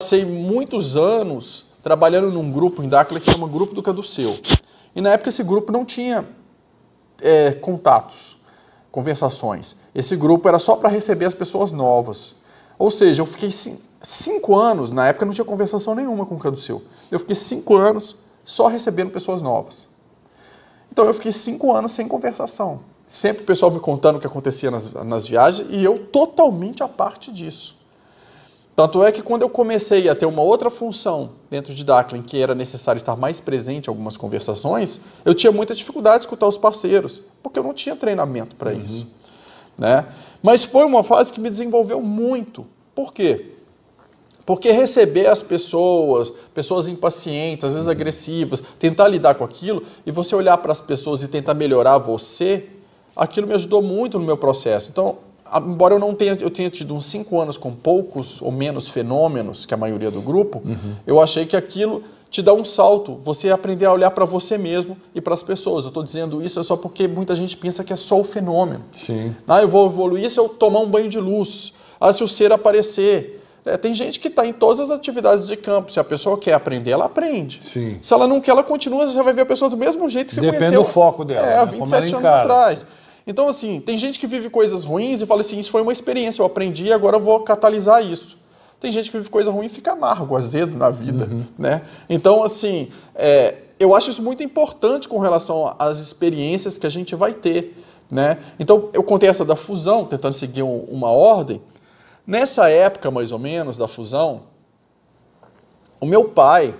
passei muitos anos trabalhando num grupo em Dakar que chama Grupo do Caduceu. E na época esse grupo não tinha é, contatos, conversações. Esse grupo era só para receber as pessoas novas. Ou seja, eu fiquei cinco anos, na época não tinha conversação nenhuma com o Caduceu. Eu fiquei cinco anos só recebendo pessoas novas. Então eu fiquei cinco anos sem conversação. Sempre o pessoal me contando o que acontecia nas, nas viagens e eu totalmente à parte disso. Tanto é que quando eu comecei a ter uma outra função dentro de Dacklin, que era necessário estar mais presente em algumas conversações, eu tinha muita dificuldade de escutar os parceiros, porque eu não tinha treinamento para uhum. isso. Né? Mas foi uma fase que me desenvolveu muito. Por quê? Porque receber as pessoas, pessoas impacientes, às vezes uhum. agressivas, tentar lidar com aquilo e você olhar para as pessoas e tentar melhorar você, aquilo me ajudou muito no meu processo. Então, embora eu não tenha, eu tenha tido uns cinco anos com poucos ou menos fenômenos que a maioria do grupo, uhum. eu achei que aquilo te dá um salto, você aprender a olhar para você mesmo e para as pessoas. Eu estou dizendo isso é só porque muita gente pensa que é só o fenômeno. Sim. Ah, eu vou evoluir se eu tomar um banho de luz, ah, se o ser aparecer. É, tem gente que está em todas as atividades de campo. Se a pessoa quer aprender, ela aprende. Sim. Se ela não quer, ela continua. Você vai ver a pessoa do mesmo jeito que você Depende conheceu. Depende do foco dela. É, né? há 27 anos atrás. Então, assim, tem gente que vive coisas ruins e fala assim: isso foi uma experiência, eu aprendi e agora eu vou catalisar isso. Tem gente que vive coisa ruim e fica amargo, azedo na vida, uhum. né? Então, assim, é, eu acho isso muito importante com relação às experiências que a gente vai ter, né? Então, eu contei essa da fusão, tentando seguir um, uma ordem. Nessa época, mais ou menos, da fusão, o meu pai,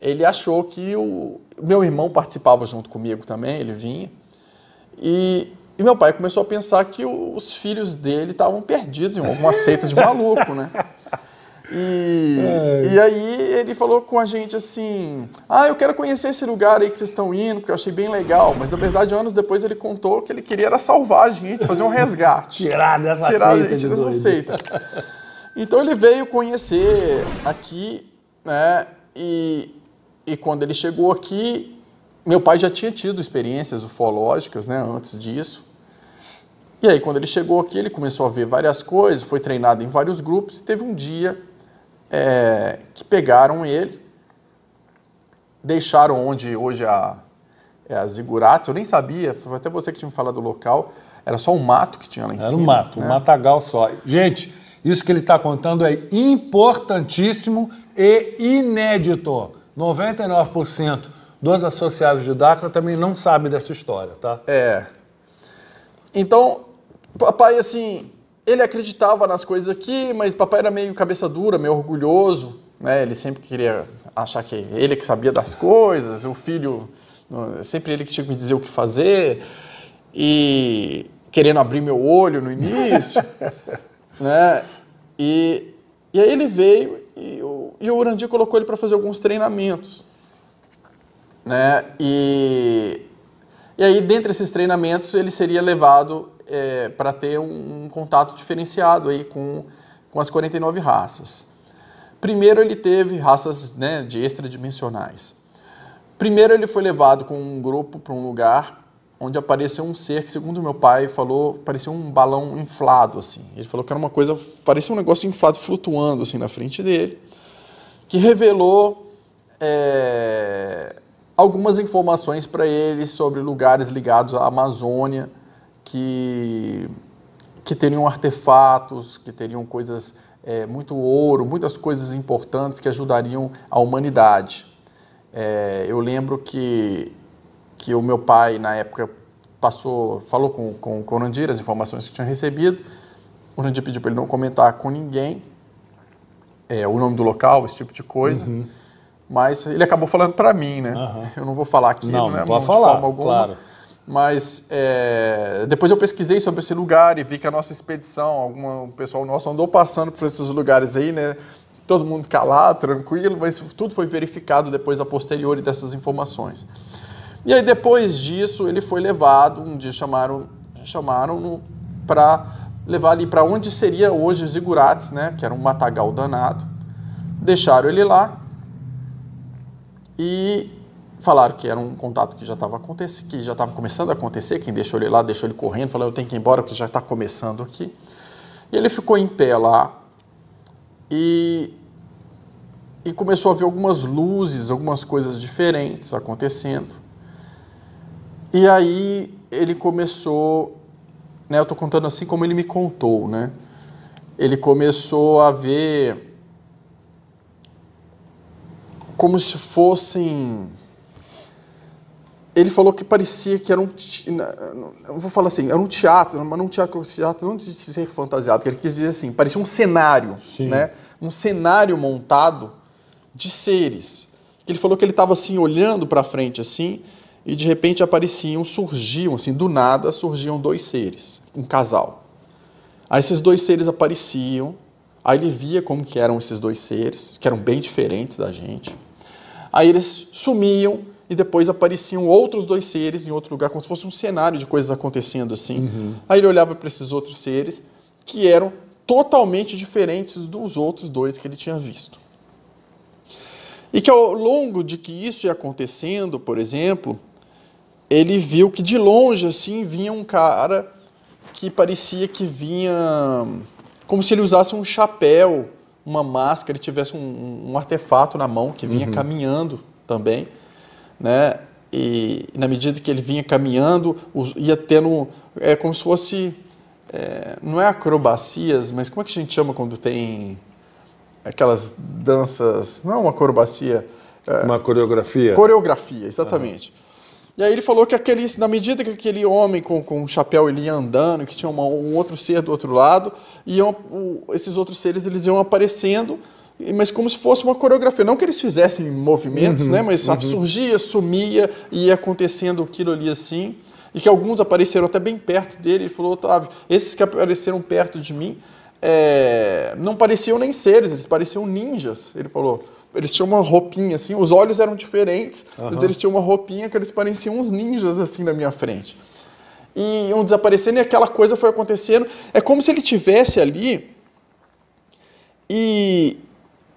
ele achou que o meu irmão participava junto comigo também, ele vinha. E, e meu pai começou a pensar que os filhos dele estavam perdidos em alguma seita de maluco, né? E, é. e aí ele falou com a gente assim: Ah, eu quero conhecer esse lugar aí que vocês estão indo, porque eu achei bem legal. Mas na verdade, anos depois ele contou que ele queria era salvar a gente, fazer um resgate. tirar dessa tirar seita. Tirar dessa seita. Então ele veio conhecer aqui, né? E, e quando ele chegou aqui, meu pai já tinha tido experiências ufológicas, né, antes disso. E aí, quando ele chegou aqui, ele começou a ver várias coisas, foi treinado em vários grupos, e teve um dia é, que pegaram ele, deixaram onde hoje a, é a eu nem sabia, foi até você que tinha me falado do local, era só um mato que tinha lá em era cima. Era um mato, né? um matagal só. Gente, isso que ele está contando é importantíssimo e inédito. 99% dos associados de Dacra também não sabem dessa história, tá? É. Então, papai, assim, ele acreditava nas coisas aqui, mas papai era meio cabeça dura, meio orgulhoso, né? Ele sempre queria achar que ele que sabia das coisas, o filho, sempre ele que tinha que me dizer o que fazer, e querendo abrir meu olho no início, né? E, e aí ele veio e o, e o Urandir colocou ele para fazer alguns treinamentos. Né? E, e aí, dentre esses treinamentos, ele seria levado é, para ter um, contato diferenciado aí com, com as 49 raças. Primeiro, ele teve raças né, de extradimensionais. Primeiro, ele foi levado com um grupo para um lugar onde apareceu um ser que, segundo meu pai, falou, parecia um balão inflado, assim. Ele falou que era uma coisa, parecia um negócio inflado flutuando, assim, na frente dele, que revelou é, algumas informações para ele sobre lugares ligados à Amazônia que, que teriam artefatos, que teriam coisas, é, muito ouro, muitas coisas importantes que ajudariam a humanidade. É, eu lembro que, que o meu pai, na época, passou, falou com, com o Corandir as informações que tinha recebido. O Corandir pediu para ele não comentar com ninguém é, o nome do local, esse tipo de coisa. Uhum. Mas ele acabou falando para mim, né? Uhum. Eu não vou falar aqui, não, né? não vou falar, forma alguma. Claro. Mas é, depois eu pesquisei sobre esse lugar e vi que a nossa expedição, algum o pessoal nosso andou passando por esses lugares aí, né? Todo mundo calado, tranquilo, mas tudo foi verificado depois a posteriori dessas informações. E aí depois disso ele foi levado, um dia chamaram chamaram para levar ali para onde seria hoje os Igurates, né? Que era um matagal danado. Deixaram ele lá, e falaram que era um contato que já estava acontecendo, que já estava começando a acontecer, quem deixou ele lá deixou ele correndo, falou eu tenho que ir embora porque já está começando aqui. E ele ficou em pé lá e, e começou a ver algumas luzes, algumas coisas diferentes acontecendo. E aí ele começou, né, eu estou contando assim como ele me contou, né? Ele começou a ver como se fossem. Ele falou que parecia que era um. Eu vou falar assim, era um teatro, mas não um teatro, teatro não de ser fantasiado, que ele quis dizer assim, parecia um cenário, Sim. né? Um cenário montado de seres. Que ele falou que ele estava assim olhando para frente assim, e de repente apareciam, surgiam assim, do nada surgiam dois seres, um casal. Aí esses dois seres apareciam, aí ele via como que eram esses dois seres, que eram bem diferentes da gente. Aí eles sumiam e depois apareciam outros dois seres em outro lugar, como se fosse um cenário de coisas acontecendo assim. Uhum. Aí ele olhava para esses outros seres que eram totalmente diferentes dos outros dois que ele tinha visto. E que ao longo de que isso ia acontecendo, por exemplo, ele viu que de longe assim vinha um cara que parecia que vinha como se ele usasse um chapéu uma máscara, ele tivesse um, um artefato na mão que vinha uhum. caminhando também, né? E na medida que ele vinha caminhando, ia tendo, é como se fosse, é, não é acrobacias, mas como é que a gente chama quando tem aquelas danças, não é uma acrobacia... É, uma coreografia? Coreografia, exatamente. Uhum e aí ele falou que aquele, na medida que aquele homem com, com um chapéu ele ia andando, que tinha uma, um outro ser do outro lado, iam, esses outros seres eles iam aparecendo, mas como se fosse uma coreografia. Não que eles fizessem movimentos, uhum, né? Mas uhum. surgia, sumia, ia acontecendo aquilo ali assim. E que alguns apareceram até bem perto dele. Ele falou, Otávio, esses que apareceram perto de mim é, não pareciam nem seres, eles pareciam ninjas. Ele falou. Eles tinham uma roupinha assim, os olhos eram diferentes, uhum. mas eles tinham uma roupinha que eles pareciam uns ninjas assim na minha frente. E iam desaparecendo e aquela coisa foi acontecendo. É como se ele tivesse ali e,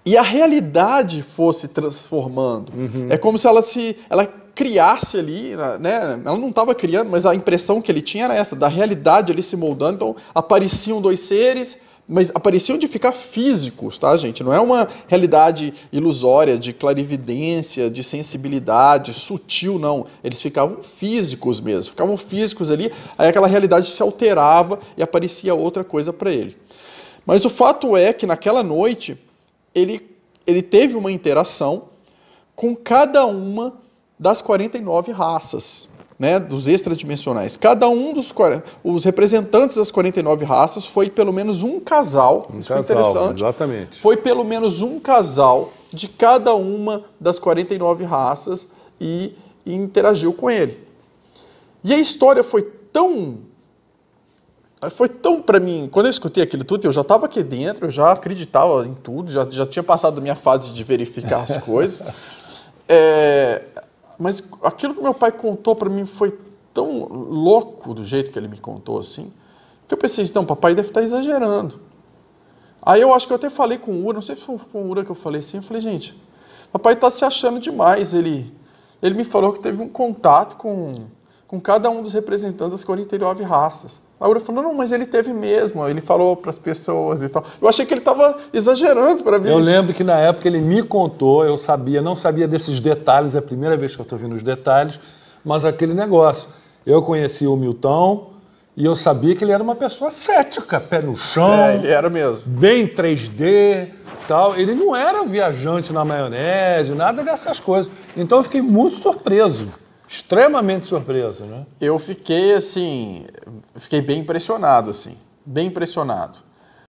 e a realidade fosse transformando. Uhum. É como se ela se ela criasse ali, né? Ela não estava criando, mas a impressão que ele tinha era essa, da realidade ali se moldando. Então apareciam dois seres, mas apareciam de ficar físicos, tá, gente? Não é uma realidade ilusória de clarividência, de sensibilidade sutil, não. Eles ficavam físicos mesmo, ficavam físicos ali, aí aquela realidade se alterava e aparecia outra coisa para ele. Mas o fato é que naquela noite ele, ele teve uma interação com cada uma das 49 raças né, dos extradimensionais. Cada um dos os representantes das 49 raças foi pelo menos um casal. Um isso casal, foi interessante. Exatamente. Foi pelo menos um casal de cada uma das 49 raças e, e interagiu com ele. E a história foi tão foi tão para mim, quando eu escutei aquilo tudo, eu já estava aqui dentro, eu já acreditava em tudo, já, já tinha passado a minha fase de verificar as coisas. É, mas aquilo que meu pai contou para mim foi tão louco do jeito que ele me contou assim, que eu pensei, assim, não, papai deve estar tá exagerando. Aí eu acho que eu até falei com o Ura, não sei se foi com o Ura que eu falei assim, eu falei, gente, papai está se achando demais. Ele, ele me falou que teve um contato com com cada um dos representantes das 49 raças. Laura falou, não, mas ele teve mesmo, ele falou para as pessoas e tal. Eu achei que ele estava exagerando para mim. Eu lembro que na época ele me contou, eu sabia, não sabia desses detalhes, é a primeira vez que eu estou vendo os detalhes, mas aquele negócio. Eu conheci o Milton e eu sabia que ele era uma pessoa cética, pé no chão. É, ele era mesmo. Bem 3D, tal. Ele não era um viajante na maionese, nada dessas coisas. Então eu fiquei muito surpreso extremamente surpreso, né? Eu fiquei assim, fiquei bem impressionado assim, bem impressionado.